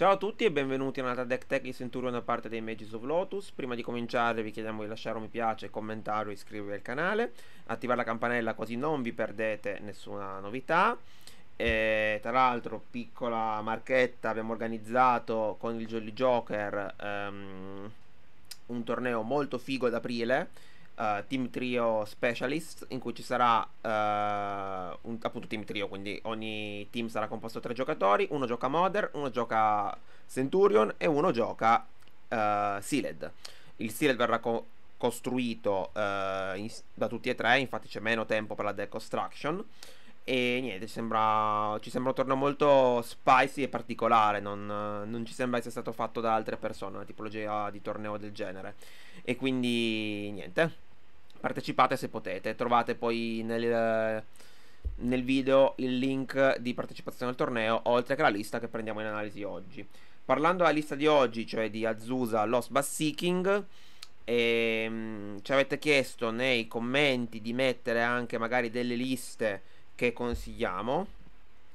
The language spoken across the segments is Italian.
Ciao a tutti e benvenuti a un'altra deck tech di Centurion da parte dei Magis of Lotus. Prima di cominciare vi chiediamo di lasciare un mi piace, commentare iscrivervi al canale, attivare la campanella così non vi perdete nessuna novità. E, tra l'altro, piccola marchetta, abbiamo organizzato con il Jolly Joker um, un torneo molto figo ad aprile uh, Team Trio Specialist in cui ci sarà uh, un, appunto Team Trio, quindi ogni team sarà composto da tre giocatori, uno gioca Modern, uno gioca Centurion e uno gioca uh, Sealed. Il Sealed verrà co- costruito uh, in, da tutti e tre, infatti c'è meno tempo per la deconstruction. E niente, ci sembra, ci sembra un torneo molto spicy e particolare, non, non, ci sembra essere stato fatto da altre persone, una tipologia di torneo del genere. E quindi niente partecipate se potete. Trovate poi nel, nel video il link di partecipazione al torneo, oltre che la lista che prendiamo in analisi oggi. Parlando della lista di oggi, cioè di Azusa Los Basseeking, ehm, ci avete chiesto nei commenti di mettere anche magari delle liste che consigliamo,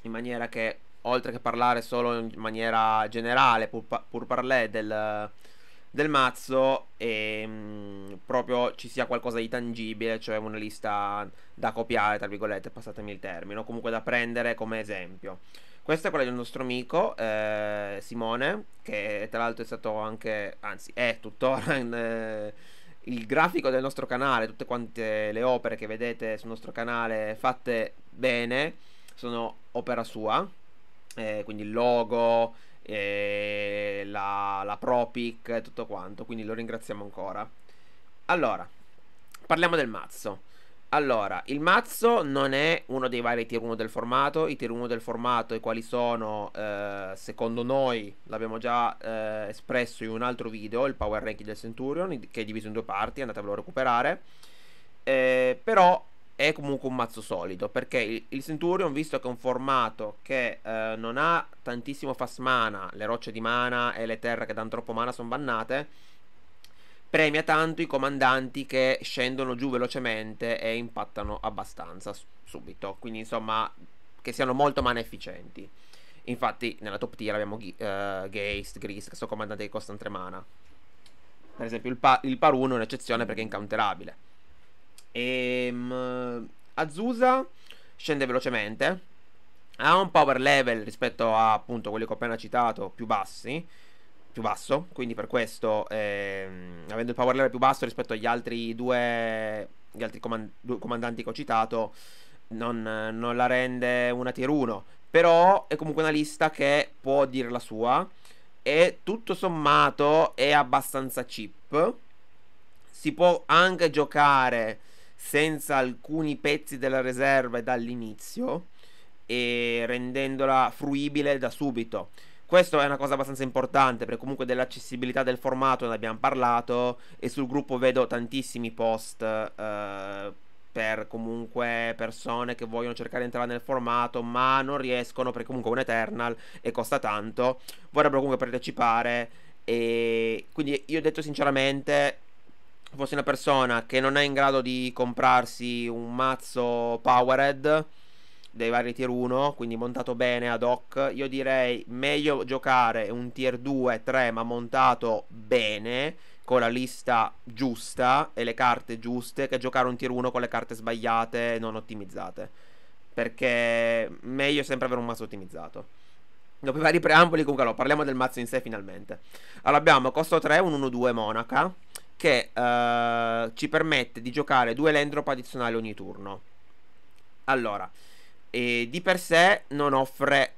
in maniera che oltre che parlare solo in maniera generale, pur, pur parlare del, del mazzo e mh, mm, proprio ci sia qualcosa di tangibile, cioè una lista da copiare, tra virgolette, passatemi il termine, o comunque da prendere come esempio. Questa è quella del nostro amico eh, Simone, che tra l'altro è stato anche, anzi è tuttora in, eh, il grafico del nostro canale, tutte quante le opere che vedete sul nostro canale fatte bene sono opera sua, eh, quindi il logo, e eh, la, la Propic e tutto quanto, quindi lo ringraziamo ancora. Allora, parliamo del mazzo. Allora, il mazzo non è uno dei vari tier 1 del formato, i tier 1 del formato e quali sono, eh, secondo noi, l'abbiamo già eh, espresso in un altro video, il power ranking del Centurion, che è diviso in due parti, andatevelo a recuperare. Eh, però è comunque un mazzo solido perché il, il Centurion visto che è un formato che eh, non ha tantissimo fast mana le rocce di mana e le terre che danno troppo mana sono bannate premia tanto i comandanti che scendono giù velocemente e impattano abbastanza subito quindi insomma che siano molto mana efficienti infatti nella top tier abbiamo uh, Geist, Gris che sono comandanti che costano 3 mana per esempio il, pa- il Paruno è un'eccezione perché è incounterabile Ehm, Azusa scende velocemente, ha un power level rispetto a appunto quelli che ho appena citato più bassi, più basso, quindi per questo ehm, avendo il power level più basso rispetto agli altri due, gli altri comand due comandanti che ho citato, non, non la rende una tier 1, però è comunque una lista che può dire la sua e tutto sommato è abbastanza cheap. Si può anche giocare senza alcuni pezzi della riserva dall'inizio e rendendola fruibile da subito. Questo è una cosa abbastanza importante perché comunque dell'accessibilità del formato ne abbiamo parlato e sul gruppo vedo tantissimi post eh, per comunque persone che vogliono cercare di entrare nel formato ma non riescono perché comunque è un Eternal e costa tanto, vorrebbero comunque partecipare e quindi io ho detto sinceramente fossi una persona che non è in grado di comprarsi un mazzo Powered dei vari tier 1, quindi montato bene ad hoc, io direi meglio giocare un tier 2, 3, ma montato bene, con la lista giusta e le carte giuste, che giocare un tier 1 con le carte sbagliate e non ottimizzate. Perché meglio sempre avere un mazzo ottimizzato. Dopo i vari preamboli, comunque, allora, parliamo del mazzo in sé finalmente. Allora abbiamo costo 3, un 1-2 Monaca che eh, ci permette di giocare due Landrop addizionali ogni turno. Allora, eh, di per sé non offre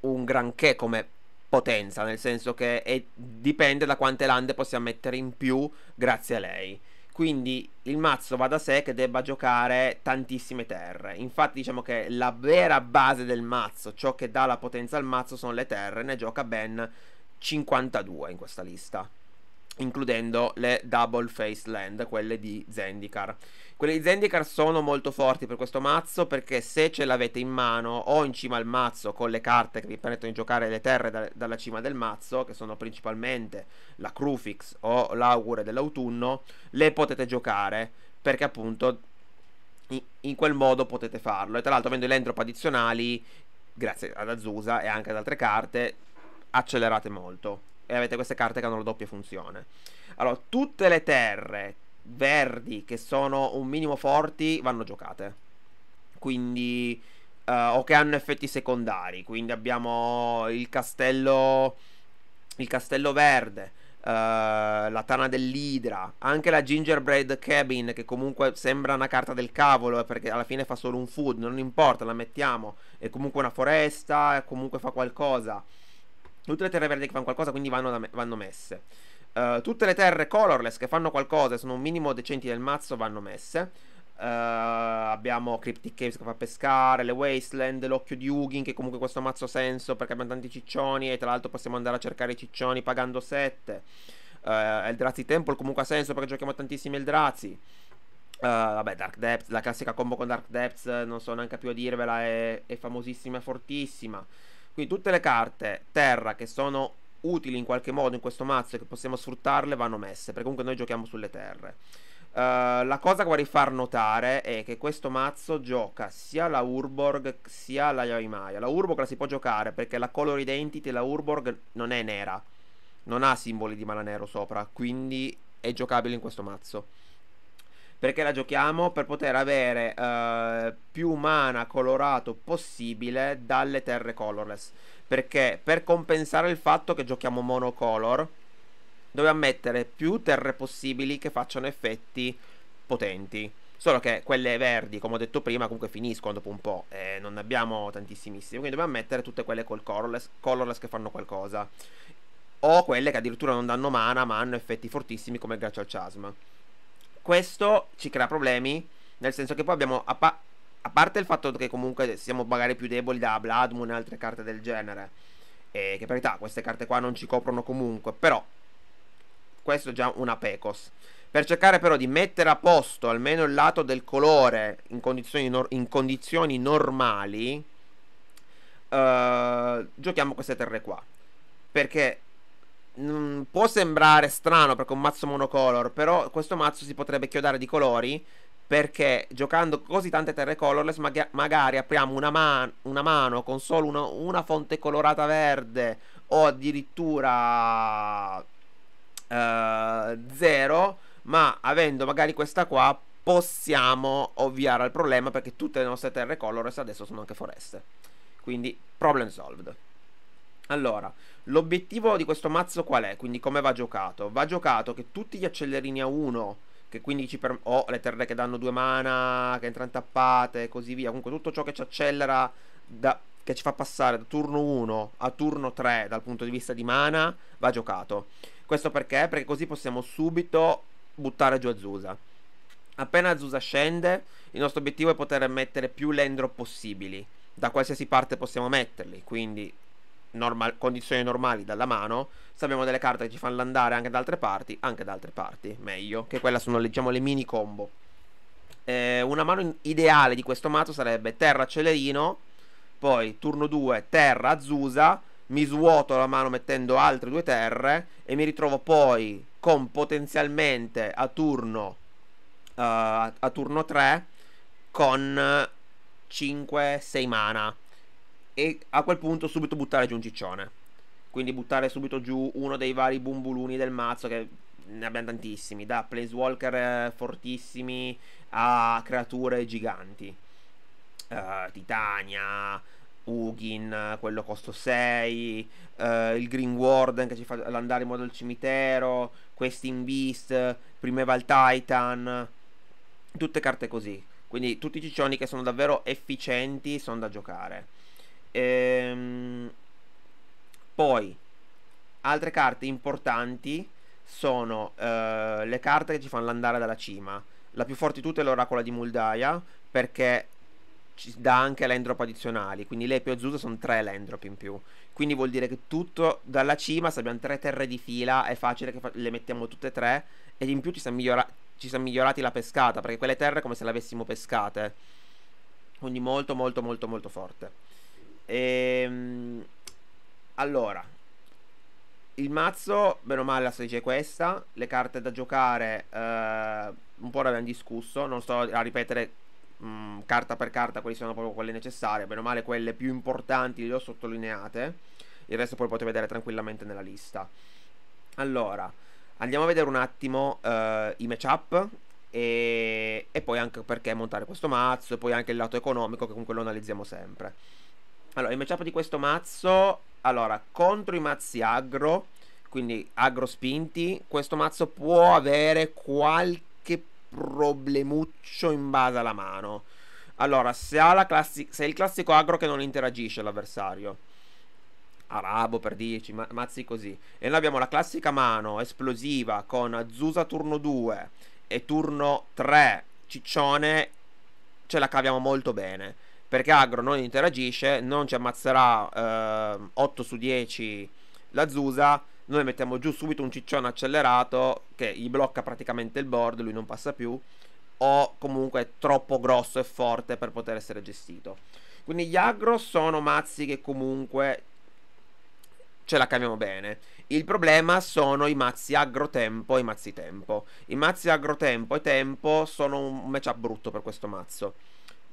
un granché come potenza, nel senso che è, dipende da quante lande possiamo mettere in più grazie a lei. Quindi il mazzo va da sé che debba giocare tantissime terre. Infatti diciamo che la vera base del mazzo, ciò che dà la potenza al mazzo sono le terre, ne gioca ben 52 in questa lista includendo le Double Face Land, quelle di Zendikar. Quelle di Zendikar sono molto forti per questo mazzo perché se ce l'avete in mano o in cima al mazzo con le carte che vi permettono di giocare le terre da, dalla cima del mazzo, che sono principalmente la Crufix o l'Augure dell'autunno, le potete giocare perché appunto in, in quel modo potete farlo. E tra l'altro avendo i Landrop addizionali, grazie ad Azusa e anche ad altre carte, accelerate molto e avete queste carte che hanno la doppia funzione. Allora, tutte le terre verdi che sono un minimo forti vanno giocate. Quindi... Uh, o che hanno effetti secondari. Quindi abbiamo il castello... Il castello verde. Uh, la tana dell'idra, anche la gingerbread cabin che comunque sembra una carta del cavolo eh, perché alla fine fa solo un food, non importa, la mettiamo, è comunque una foresta, comunque fa qualcosa. Tutte le terre verdi che fanno qualcosa quindi vanno, me- vanno messe. Uh, tutte le terre colorless che fanno qualcosa e sono un minimo decenti del mazzo vanno messe. Uh, abbiamo Cryptic Caves che fa pescare, le Wasteland, l'occhio di Ugin che comunque questo mazzo ha senso perché abbiamo tanti ciccioni e tra l'altro possiamo andare a cercare i ciccioni pagando 7. Uh, eh, Eldrazi Temple comunque ha senso perché giochiamo tantissimi Eldrazi. Uh, vabbè, Dark Depths, la classica combo con Dark Depths, non so neanche più a dirvela, è, è famosissima e fortissima. Quindi tutte le carte terra che sono utili in qualche modo in questo mazzo e che possiamo sfruttarle vanno messe, perché comunque noi giochiamo sulle terre. Uh, la cosa che vorrei far notare è che questo mazzo gioca sia la Urborg sia la Yoimaya. La Urborg la si può giocare perché la Color Identity, la Urborg, non è nera, non ha simboli di mana nero sopra, quindi è giocabile in questo mazzo perché la giochiamo per poter avere eh, più mana colorato possibile dalle terre colorless. Perché per compensare il fatto che giochiamo monocolor, dobbiamo mettere più terre possibili che facciano effetti potenti. Solo che quelle verdi, come ho detto prima, comunque finiscono dopo un po'. e non ne abbiamo tantissimissime. Quindi dobbiamo mettere tutte quelle col colorless, colorless che fanno qualcosa. O quelle che addirittura non danno mana, ma hanno effetti fortissimi come il Glacial Chasm questo ci crea problemi, nel senso che poi abbiamo, a, pa- a parte il fatto che comunque siamo magari più deboli da Blood Moon e altre carte del genere, e che per verità queste carte qua non ci coprono comunque, però questo è già una Pecos. Per cercare però di mettere a posto almeno il lato del colore in condizioni, nor- in condizioni normali, uh, giochiamo queste terre qua. Perché Mm, può sembrare strano perché è un mazzo monocolor, però questo mazzo si potrebbe chiodare di colori perché giocando così tante terre colorless maga- magari apriamo una, man- una, mano con solo una, una, fonte colorata verde o addirittura uh, zero, ma avendo magari questa qua possiamo ovviare al problema perché tutte le nostre terre colorless adesso sono anche foreste. Quindi problem solved. Allora, l'obiettivo di questo mazzo qual è? Quindi come va giocato? Va giocato che tutti gli accelerini a 1, che quindi ci per... o oh, le terre che danno 2 mana, che entrano tappate e così via, comunque tutto ciò che ci accelera, da... che ci fa passare da turno 1 a turno 3 dal punto di vista di mana, va giocato. Questo perché? Perché così possiamo subito buttare giù Azusa. Appena Azusa scende, il nostro obiettivo è poter mettere più land possibili. Da qualsiasi parte possiamo metterli, quindi normal, condizioni normali dalla mano, se abbiamo delle carte che ci fanno andare anche da altre parti, anche da altre parti, meglio, che quella sono diciamo, le mini combo. Eh, una mano ideale di questo mazzo sarebbe Terra Celerino, poi turno 2 Terra Azusa, mi svuoto la mano mettendo altre due terre e mi ritrovo poi con potenzialmente a turno, uh, a turno 3 con 5-6 mana e a quel punto subito buttare giù un ciccione. Quindi buttare subito giù uno dei vari bumbuluni del mazzo che ne abbiamo tantissimi, da planeswalker eh, fortissimi a creature giganti. Uh, Titania, Ugin, quello costo 6, eh, il Green Warden che ci fa andare in modo al cimitero, Questing Beast, Primeval Titan, tutte carte così. Quindi tutti i ciccioni che sono davvero efficienti sono da giocare. Ehm, poi, altre carte importanti sono eh, le carte che ci fanno andare dalla cima. La più forte di tutte è l'oracola di Muldaia, perché ci dà anche l'endrop addizionali. Quindi lei più Azusa sono tre l'endrop in più. Quindi vuol dire che tutto dalla cima, se abbiamo tre terre di fila, è facile che fa le mettiamo tutte e tre. Ed in più ci siamo, migliora ci siamo migliorati la pescata, perché quelle terre è come se le avessimo pescate. Quindi molto molto molto molto forte. Ehm, allora, il mazzo, bene o male, la strategia è questa. Le carte da giocare, eh, un po' l'abbiamo discusso. Non sto a ripetere mh, mm, carta per carta quali sono proprio quelle necessarie. Bene o male, quelle più importanti le ho sottolineate. Il resto poi potete vedere tranquillamente nella lista. Allora, andiamo a vedere un attimo eh, i matchup. E, e poi anche perché montare questo mazzo. E poi anche il lato economico, che comunque lo analizziamo sempre. Allora, il matchup di questo mazzo, allora, contro i mazzi aggro, quindi aggro spinti, questo mazzo può avere qualche problemuccio in base alla mano. Allora, se, ha se è il classico aggro che non interagisce l'avversario, arabo per 10, ma mazzi così. E noi abbiamo la classica mano esplosiva con Azusa turno 2 e turno 3 ciccione, ce la caviamo molto bene perché Agro non interagisce, non ci ammazzerà eh, 8 su 10 la Zusa, noi mettiamo giù subito un ciccione accelerato che gli blocca praticamente il board, lui non passa più, o comunque è troppo grosso e forte per poter essere gestito. Quindi gli Agro sono mazzi che comunque ce la caviamo bene. Il problema sono i mazzi agro-tempo e i mazzi tempo. I mazzi agro-tempo e tempo sono un matchup brutto per questo mazzo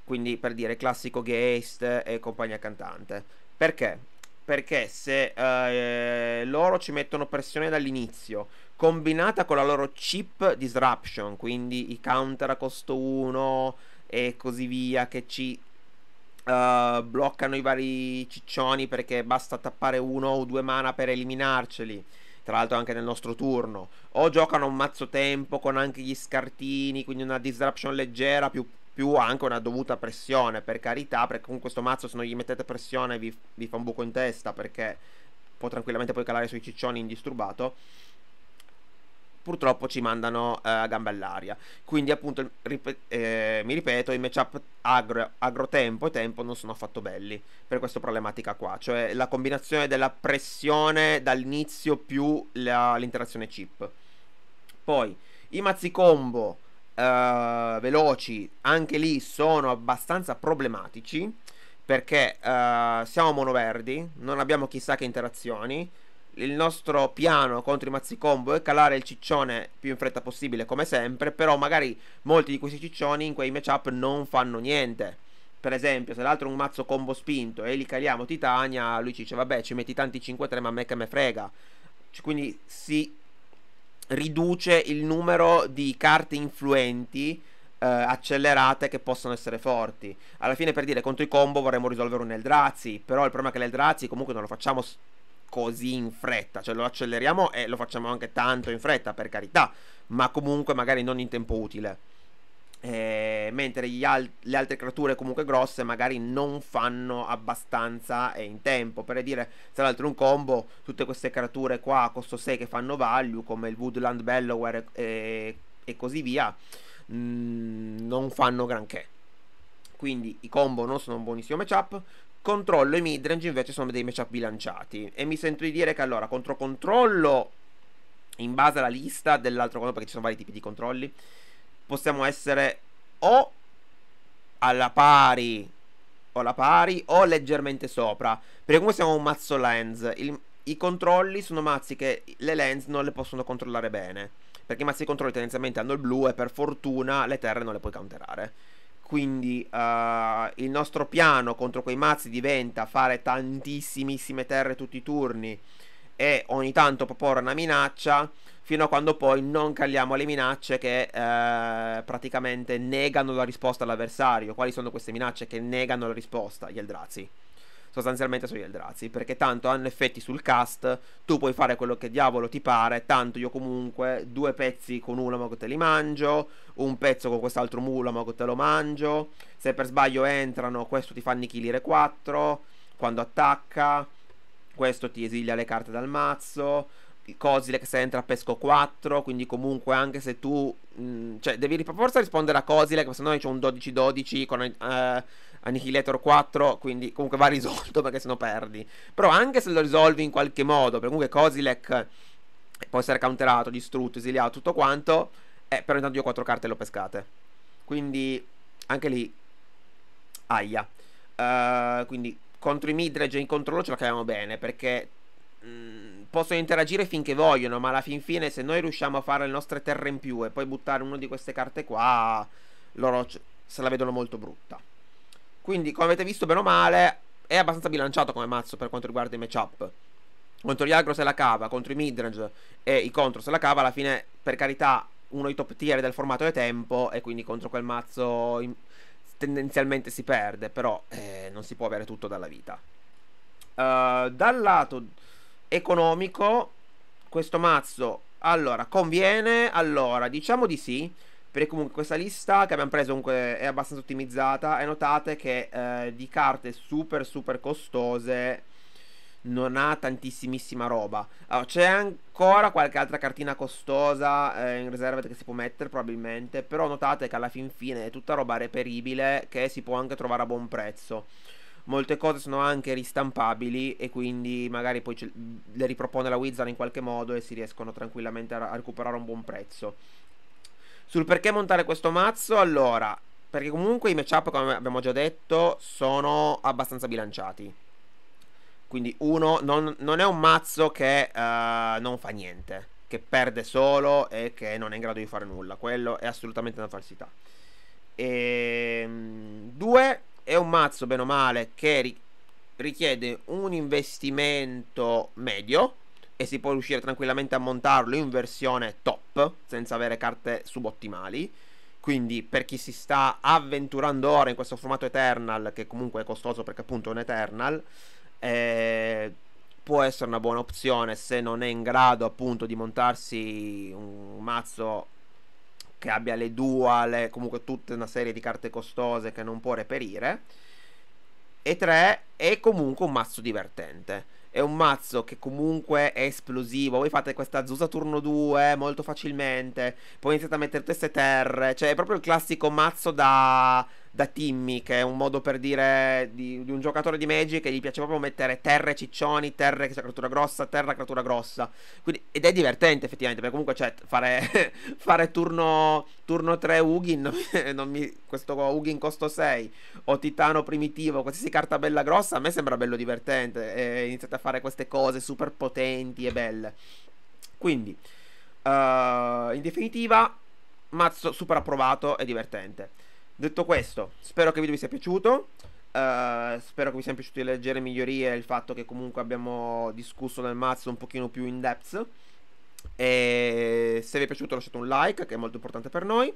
quindi per dire classico guest e compagnia cantante. Perché? Perché se eh, loro ci mettono pressione dall'inizio, combinata con la loro chip disruption, quindi i counter a costo 1 e così via, che ci eh, bloccano i vari ciccioni perché basta tappare uno o due mana per eliminarceli tra l'altro anche nel nostro turno, o giocano un mazzo tempo con anche gli scartini, quindi una disruption leggera più più anche una dovuta pressione, per carità, perché con questo mazzo se non gli mettete pressione vi, vi fa un buco in testa, perché può tranquillamente poi calare sui ciccioni indisturbato purtroppo ci mandano eh, a gambe all'aria. Quindi, appunto, rip- eh, mi ripeto, i matchup agro, agro-tempo e tempo non sono affatto belli per questa problematica qua. Cioè la combinazione della pressione dall'inizio più la, l'interazione chip. Poi, i mazzi combo uh, veloci anche lì sono abbastanza problematici perché uh, siamo monoverdi, non abbiamo chissà che interazioni. Il nostro piano contro i mazzi combo è calare il ciccione più in fretta possibile, come sempre. Però magari molti di questi ciccioni in quei matchup non fanno niente. Per esempio, se l'altro è un mazzo combo spinto e li caliamo Titania, lui ci dice: Vabbè, ci metti tanti 5-3, ma a me che me frega. Cioè, quindi si riduce il numero di carte influenti eh, accelerate che possono essere forti. Alla fine, per dire, contro i combo vorremmo risolvere un Eldrazi, però il problema è che l'Eldrazi comunque non lo facciamo così in fretta, cioè lo acceleriamo e lo facciamo anche tanto in fretta, per carità, ma comunque magari non in tempo utile. Eh, mentre al- le altre creature comunque grosse magari non fanno abbastanza eh, in tempo per dire tra l'altro un combo tutte queste creature qua a costo 6 che fanno value come il Woodland Bellower e, eh, e così via mh, mm, non fanno granché quindi i combo non sono un buonissimo matchup controllo e midrange invece sono dei matchup bilanciati e mi sento di dire che allora contro controllo in base alla lista dell'altro combo perché ci sono vari tipi di controlli possiamo essere o alla pari o alla pari o leggermente sopra. Perché comunque siamo un mazzo lens. Il, I controlli sono mazzi che le lens non le possono controllare bene. Perché i mazzi di controllo tendenzialmente hanno il blu e per fortuna le terre non le puoi counterare. Quindi uh, il nostro piano contro quei mazzi diventa fare tantissime terre tutti i turni e ogni tanto proporre una minaccia fino a quando poi non caliamo le minacce che eh, praticamente negano la risposta all'avversario. Quali sono queste minacce che negano la risposta? Gli Eldrazi. Sostanzialmente sono gli Eldrazi, perché tanto hanno effetti sul cast, tu puoi fare quello che diavolo ti pare, tanto io comunque due pezzi con un mago te li mangio, un pezzo con quest'altro mulo mago te lo mangio, se per sbaglio entrano questo ti fa annichilire 4, quando attacca, questo ti esilia le carte dal mazzo. Kozilek se entra pesco 4, quindi comunque anche se tu... Mh, mm, cioè devi per forza rispondere a Kozilek, se no c'è un 12-12 con eh, Annihilator 4, quindi comunque va risolto perché se no perdi. Però anche se lo risolvi in qualche modo, perché comunque Cosilec può essere counterato, distrutto, esiliato, tutto quanto, eh, però intanto io ho 4 carte le ho pescate. Quindi anche lì... Aia. Uh, quindi contro i midrange e in controllo ce la caviamo bene perché mh, mm, possono interagire finché vogliono, ma alla fin fine se noi riusciamo a fare le nostre terre in più e poi buttare una di queste carte qua, loro se la vedono molto brutta. Quindi come avete visto bene o male è abbastanza bilanciato come mazzo per quanto riguarda i matchup. Contro gli agro se la cava, contro i midrange e i contro se la cava, alla fine per carità uno dei top tier del formato è tempo e quindi contro quel mazzo in tendenzialmente si perde, però eh, non si può avere tutto dalla vita. Uh, dal lato economico, questo mazzo, allora, conviene? Allora, diciamo di sì, perché comunque questa lista che abbiamo preso comunque è abbastanza ottimizzata e notate che eh, di carte super super costose non ha tantissimissima roba. Allora, ah, c'è ancora qualche altra cartina costosa eh, in riserva che si può mettere probabilmente, però notate che alla fin fine è tutta roba reperibile che si può anche trovare a buon prezzo. Molte cose sono anche ristampabili e quindi magari poi le ripropone la Wizard in qualche modo e si riescono tranquillamente a, a recuperare un buon prezzo. Sul perché montare questo mazzo, allora, perché comunque i matchup, come abbiamo già detto, sono abbastanza bilanciati quindi uno non, non è un mazzo che uh, non fa niente, che perde solo e che non è in grado di fare nulla. Quello è assolutamente una falsità. E, ehm, due, è un mazzo bene o male che ri- richiede un investimento medio e si può riuscire tranquillamente a montarlo in versione top senza avere carte subottimali. Quindi per chi si sta avventurando ora in questo formato Eternal, che comunque è costoso perché appunto è un Eternal, eh, può essere una buona opzione se non è in grado appunto di montarsi un mazzo che abbia le dual, comunque tutta una serie di carte costose che non può reperire. E 3 è comunque un mazzo divertente. È un mazzo che comunque è esplosivo. Voi fate questa Zusa turno 2 molto facilmente. Poi iniziate a mettere teste terre. Cioè, è proprio il classico mazzo da da Timmy, che è un modo per dire di, di un giocatore di Magic che gli piace proprio mettere terre ciccioni, terre che c'è creatura grossa, terra creatura grossa. Quindi, ed è divertente effettivamente, perché comunque cioè, fare, fare turno, turno, 3 Ugin, non mi, questo Ugin costo 6 o Titano primitivo, qualsiasi carta bella grossa, a me sembra bello divertente. E iniziate a fare queste cose super potenti e belle. Quindi, uh, in definitiva, mazzo super approvato e divertente. Detto questo, spero che il video vi sia piaciuto. Uh, spero che vi siano piaciute le leggere migliorie e il fatto che comunque abbiamo discusso nel mazzo un pochino più in depth. E se vi è piaciuto lasciate un like che è molto importante per noi.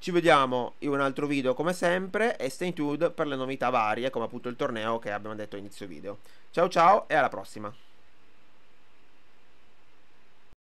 Ci vediamo in un altro video come sempre e stay tuned per le novità varie come appunto il torneo che abbiamo detto all'inizio video. Ciao ciao e alla prossima!